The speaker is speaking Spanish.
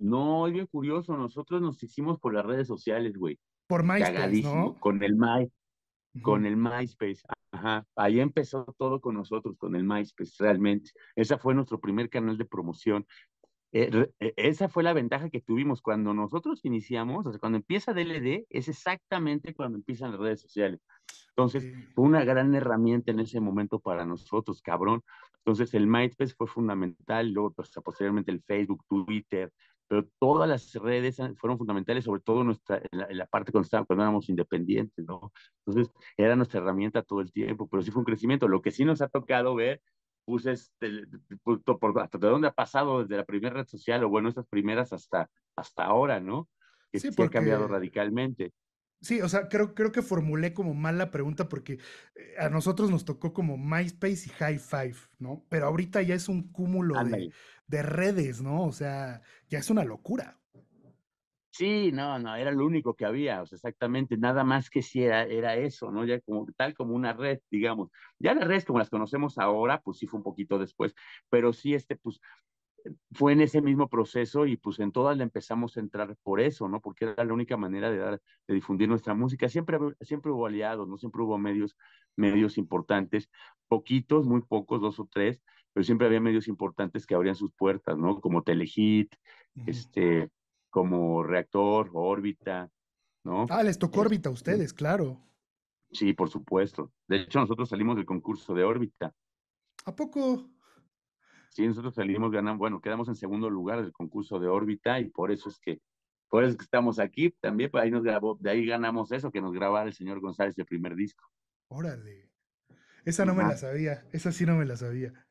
No, es bien curioso. Nosotros nos hicimos por las redes sociales, güey. Por MySpace, Con el MySpace. Ajá. Ahí empezó todo con nosotros, con el MySpace, realmente. esa fue nuestro primer canal de promoción. Eh, eh, esa fue la ventaja que tuvimos cuando nosotros iniciamos, o sea, cuando empieza DLD, es exactamente cuando empiezan las redes sociales. Entonces, fue una gran herramienta en ese momento para nosotros, cabrón. Entonces, el MySpace fue fundamental, luego, pues, posteriormente el Facebook, Twitter, pero todas las redes fueron fundamentales, sobre todo nuestra, en, la, parte cuando, estábamos, éramos independientes, ¿no? Entonces, era nuestra herramienta todo el tiempo, pero sí fue un crecimiento. Lo que sí nos ha tocado ver, pues, este, por, hasta de dónde ha pasado desde la primera red social, o bueno, estas primeras hasta, hasta ahora, ¿no? Que sí, ha cambiado radicalmente. Sí, o sea, creo, creo que formulé como mal la pregunta porque eh, a nosotros nos tocó como MySpace y High Five, ¿no? Pero ahorita ya es un cúmulo de, redes, ¿no? O sea, ya es una locura. Sí, no, no, era lo único que había, o sea, exactamente, nada más que si era, era eso, ¿no? Ya como tal como una red, digamos. Ya las redes como las conocemos ahora, pues sí fue un poquito después, pero sí, este, pues fue en ese mismo proceso y pues en todas le empezamos a entrar por eso, ¿no? Porque era la única manera de dar, de difundir nuestra música. Siempre, siempre hubo aliados, ¿no? Siempre hubo medios, medios importantes, poquitos, muy pocos, dos o tres, pero siempre había medios importantes que abrían sus puertas, ¿no? Como Telehit, este, como Reactor, Órbita, ¿no? Ah, les tocó eh, Órbita a eh, ustedes, claro. Sí, por supuesto. De hecho, nosotros salimos del concurso de Órbita. ¿A poco? Sí, nosotros salimos ganando, bueno, quedamos en segundo lugar del concurso de órbita y por eso es que, por eso que estamos aquí también, pues, ahí nos grabó, de ahí ganamos eso, que nos grabara el señor González el primer disco. Órale, esa no me la sabía, esa sí no me la sabía.